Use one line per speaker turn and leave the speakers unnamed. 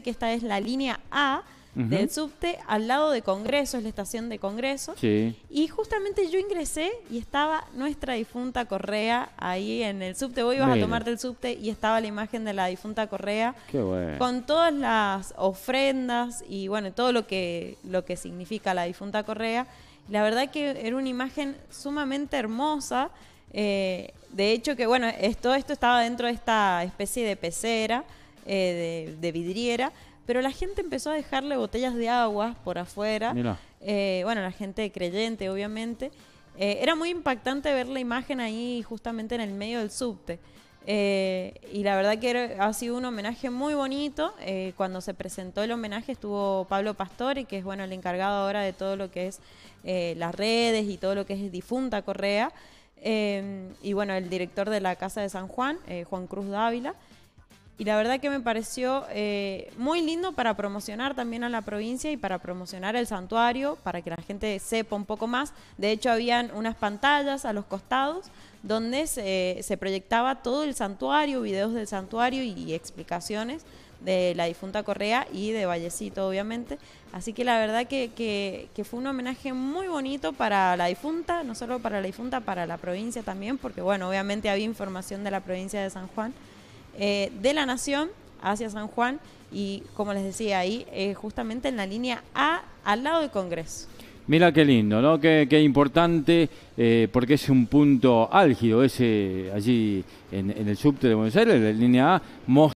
que esta es la línea A del subte, al lado de Congreso, es la estación de Congreso. Y justamente yo ingresé y estaba nuestra difunta Correa ahí en el subte. Vos ibas a tomarte el subte y estaba la imagen de la difunta Correa con todas las ofrendas y bueno, todo lo que, lo que significa la difunta Correa. La verdad que era una imagen sumamente hermosa. Eh, de hecho que bueno, todo esto estaba dentro de esta especie de pecera eh, de, vidriera, pero la gente empezó a dejarle botellas de agua por afuera. Eh, bueno, la gente creyente, obviamente. Eh, era muy impactante ver la imagen ahí justamente en el medio del subte. y la verdad que ha sido un homenaje muy bonito. cuando se presentó el homenaje estuvo Pablo Pastori, que es bueno el encargado ahora de todo lo que es las redes y todo lo que es difunta Correa. y bueno, el director de la Casa de San Juan, Juan Cruz Dávila y la verdad que me pareció eh, muy lindo para promocionar también a la provincia y para promocionar el santuario, para que la gente sepa un poco más. De hecho, habían unas pantallas a los costados donde se, proyectaba todo el santuario, videos del santuario y, explicaciones de la difunta Correa y de Vallecito, obviamente. Así que la verdad que, fue un homenaje muy bonito para la difunta, no solo para la difunta, para la provincia también, porque bueno, obviamente había información de la provincia de San Juan. Eh, de la Nación hacia San Juan y como les decía ahí, eh, justamente en la línea A al lado del Congreso. Mira qué lindo, ¿no? Qué, importante, eh, porque es un punto álgido ese allí en, en, el subte de Buenos Aires, la línea A.